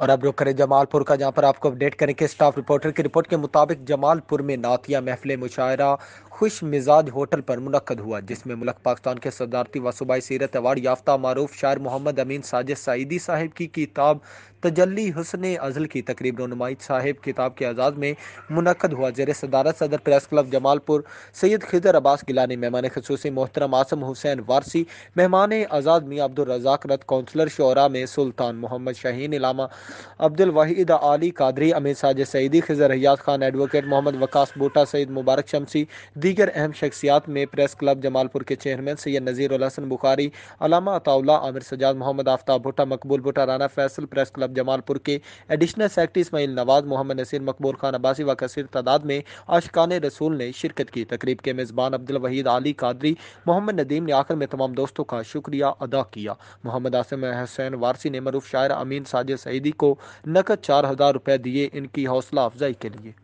और अब रुक करें जमालपुर का जहां पर आपको अपडेट करें कि स्टाफ रिपोर्टर की रिपोर्ट के मुताबिक जमालपुर में नातिया महफिल मुशायरा खुश मिजाज होटल पर मुनद हुआ जिसमें मुल्क पाकिस्तान के सदारती व सीरत अवार्ड याफ्ता मरूफ शायर मोहम्मद अमीन साजिद सईदी साहिब की किताब तजली हसन अजल की तकरीब रनुमाई साहिब किताब के आज़ाद में मुनद हुआ जेर सदारत सदर प्रेस क्लब जमालपुर सैयद खिजर अब्बास गिलानी मेहमान खसूस मोहतरम आसम हुसैन वारसी मेहमान आज़ाद मियाँ अब्दुलरजाक रत कौंसलर शरा में सुल्तान मोहम्मद शहीन इलामा अब्दुल वाहिद आली कादरी अमीर साजिद सईदी खिजर हयात खान एडवोकेट मोहम्मद वकास बूटा सईद मुबारक शमसी दीगर अहम शख्सियात में प्रेस क्लब जमालपुर के chairman Syed Nazir Hassan Bukhari Allama Ataullah Amir Sajjad Mohammad Aftab Bhutta Maqbool Bhutta Rana Faisal press club Jamalpur के एडिशनल सेक्रेटरी इसमाइल नवाज मोहम्मद नसीर मकबूल खान अब्बासी व कसर तादाद में आशकान रसूल ने शिरकत की तकरीब के मेज़बान अब्दुल वहीद अली कादरी मोहम्मद नदीम ने आखिर में तमाम दोस्तों का शुक्रिया अदा किया मोहम्मद आसम हुसैन वारसी ने मरूफ शायर अमीन साजिद सईदी को नकद चार हज़ार रुपये दिए इनकी हौसला अफजाई के लिए